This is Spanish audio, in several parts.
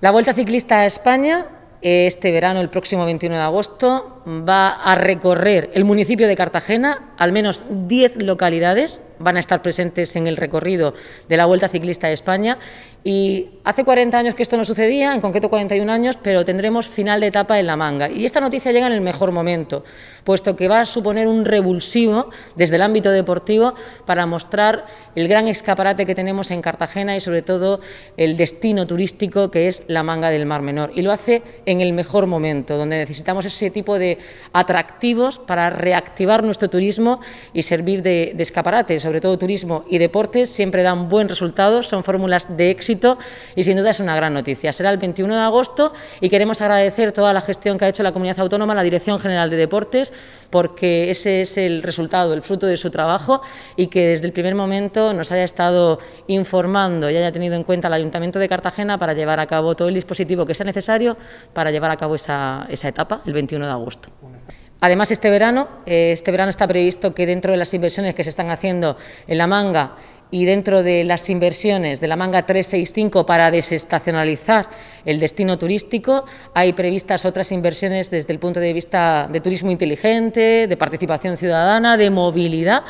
La Vuelta Ciclista a España, este verano, el próximo 21 de agosto, va a recorrer el municipio de Cartagena, al menos 10 localidades, van a estar presentes en el recorrido de la Vuelta Ciclista de España. Y hace 40 años que esto no sucedía, en concreto 41 años, pero tendremos final de etapa en la manga. Y esta noticia llega en el mejor momento, puesto que va a suponer un revulsivo desde el ámbito deportivo para mostrar el gran escaparate que tenemos en Cartagena y sobre todo el destino turístico que es la manga del Mar Menor. Y lo hace en el mejor momento, donde necesitamos ese tipo de atractivos para reactivar nuestro turismo y servir de, escaparates. escaparate, sobre todo turismo y deportes, siempre dan buen resultados, son fórmulas de éxito y sin duda es una gran noticia. Será el 21 de agosto y queremos agradecer toda la gestión que ha hecho la comunidad autónoma, la Dirección General de Deportes, porque ese es el resultado, el fruto de su trabajo y que desde el primer momento nos haya estado informando y haya tenido en cuenta el Ayuntamiento de Cartagena para llevar a cabo todo el dispositivo que sea necesario para llevar a cabo esa, esa etapa el 21 de agosto. Además, este verano, eh, este verano está previsto que dentro de las inversiones que se están haciendo en la manga y dentro de las inversiones de la manga 365 para desestacionalizar el destino turístico, hay previstas otras inversiones desde el punto de vista de turismo inteligente, de participación ciudadana, de movilidad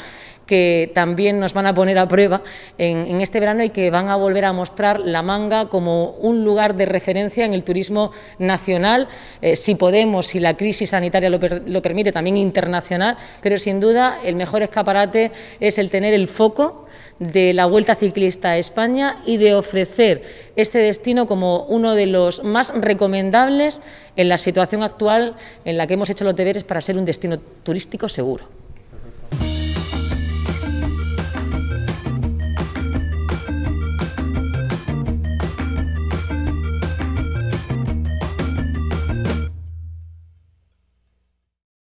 que también nos van a poner a prueba en, este verano y que van a volver a mostrar la manga como un lugar de referencia en el turismo nacional, eh, si podemos, si la crisis sanitaria lo, lo permite, también internacional, pero sin duda el mejor escaparate es el tener el foco de la Vuelta Ciclista a España y de ofrecer este destino como uno de los más recomendables en la situación actual en la que hemos hecho los deberes para ser un destino turístico seguro.